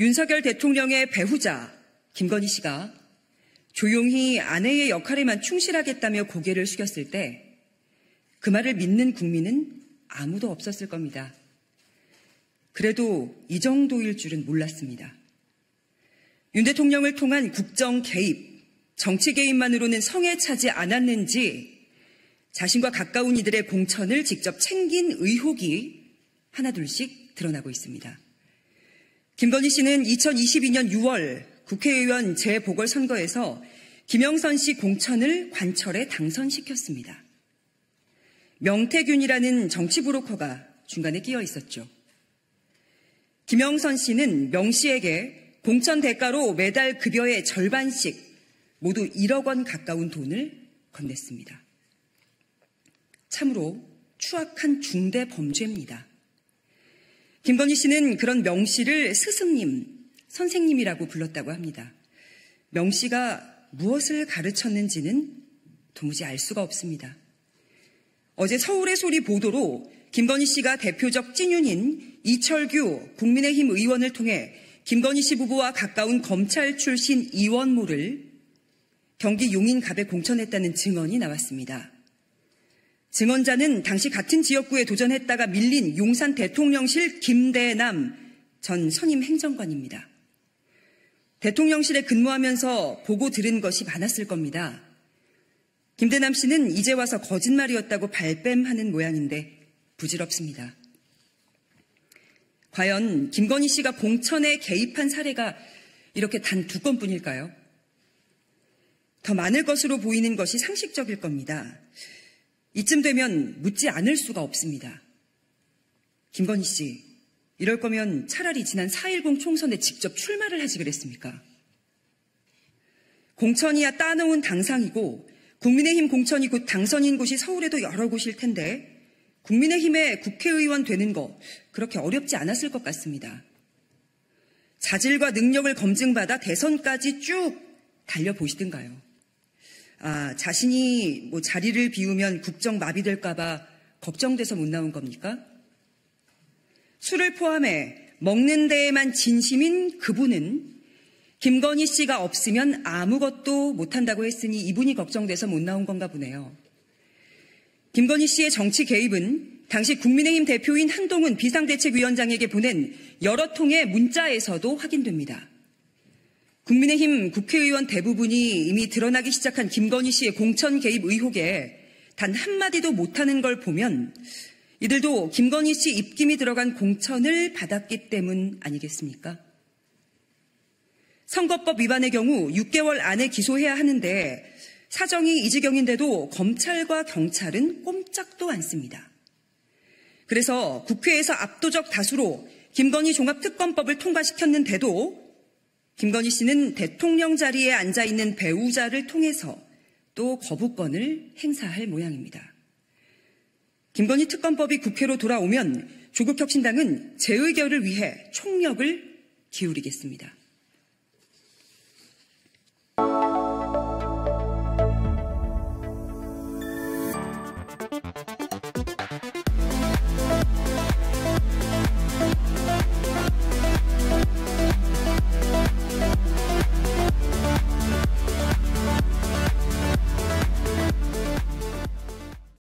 윤석열 대통령의 배후자 김건희 씨가 조용히 아내의 역할에만 충실하겠다며 고개를 숙였을 때 그 말을 믿는 국민은 아무도 없었을 겁니다. 그래도 이 정도일 줄은 몰랐습니다. 윤 대통령을 통한 국정 개입, 정치 개입만으로는 성에 차지 않았는지 자신과 가까운 이들의 공천을 직접 챙긴 의혹이 하나둘씩 드러나고 있습니다. 김건희 씨는 2022년 6월 국회의원 재보궐선거에서 김영선 씨 공천을 관철에 당선시켰습니다. 명태균이라는 정치 브로커가 중간에 끼어 있었죠. 김영선 씨는 명 씨에게 공천 대가로 매달 급여의 절반씩 모두 1억 원 가까운 돈을 건넸습니다. 참으로 추악한 중대 범죄입니다. 김건희 씨는 그런 명 씨를 스승님, 선생님이라고 불렀다고 합니다. 명 씨가 무엇을 가르쳤는지는 도무지 알 수가 없습니다. 어제 서울의 소리 보도로 김건희 씨가 대표적 찐윤인 이철규 국민의힘 의원을 통해 김건희 씨 부부와 가까운 검찰 출신 이원모를 경기 용인갑에 공천했다는 증언이 나왔습니다. 증언자는 당시 같은 지역구에 도전했다가 밀린 용산 대통령실 김대남 전 선임 행정관입니다. 대통령실에 근무하면서 보고 들은 것이 많았을 겁니다. 김대남 씨는 이제 와서 거짓말이었다고 발뺌하는 모양인데 부질없습니다. 과연 김건희 씨가 공천에 개입한 사례가 이렇게 단 두 건뿐일까요? 더 많을 것으로 보이는 것이 상식적일 겁니다. 이쯤 되면 묻지 않을 수가 없습니다. 김건희 씨, 이럴 거면 차라리 지난 4.10 총선에 직접 출마를 하지 그랬습니까? 공천이야 따놓은 당상이고 국민의힘 공천이 곧 당선인 곳이 서울에도 여러 곳일 텐데 국민의힘에 국회의원 되는 거 그렇게 어렵지 않았을 것 같습니다. 자질과 능력을 검증받아 대선까지 쭉 달려보시든가요. 아, 자신이 뭐 자리를 비우면 국정 마비될까봐 걱정돼서 못 나온 겁니까? 술을 포함해 먹는 데에만 진심인 그분은 김건희 씨가 없으면 아무것도 못한다고 했으니 이분이 걱정돼서 못 나온 건가 보네요. 김건희 씨의 정치 개입은 당시 국민의힘 대표인 한동훈 비상대책위원장에게 보낸 여러 통의 문자에서도 확인됩니다. 국민의힘 국회의원 대부분이 이미 드러나기 시작한 김건희 씨의 공천 개입 의혹에 단 한마디도 못하는 걸 보면 이들도 김건희 씨 입김이 들어간 공천을 받았기 때문 아니겠습니까? 선거법 위반의 경우 6개월 안에 기소해야 하는데 사정이 이 지경인데도 검찰과 경찰은 꼼짝도 않습니다. 그래서 국회에서 압도적 다수로 김건희 종합특검법을 통과시켰는데도 김건희 씨는 대통령 자리에 앉아 있는 배우자를 통해서 또 거부권을 행사할 모양입니다. 김건희 특검법이 국회로 돌아오면 조국혁신당은 재의결을 위해 총력을 기울이겠습니다.